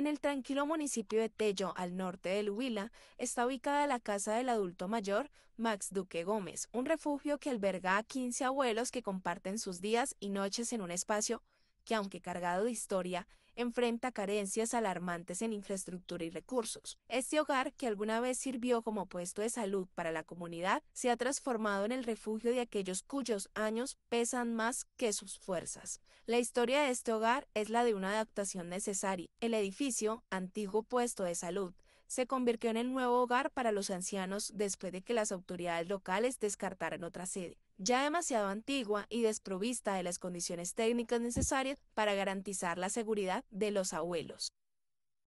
En el tranquilo municipio de Tello, al norte del Huila, está ubicada la casa del adulto mayor, Max Duque Gómez, un refugio que alberga a 15 abuelos que comparten sus días y noches en un espacio que, aunque cargado de historia, enfrenta carencias alarmantes en infraestructura y recursos. Este hogar, que alguna vez sirvió como puesto de salud para la comunidad, se ha transformado en el refugio de aquellos cuyos años pesan más que sus fuerzas. La historia de este hogar es la de una adaptación necesaria. El edificio, antiguo puesto de salud, se convirtió en el nuevo hogar para los ancianos después de que las autoridades locales descartaran otra sede, ya demasiado antigua y desprovista de las condiciones técnicas necesarias para garantizar la seguridad de los abuelos.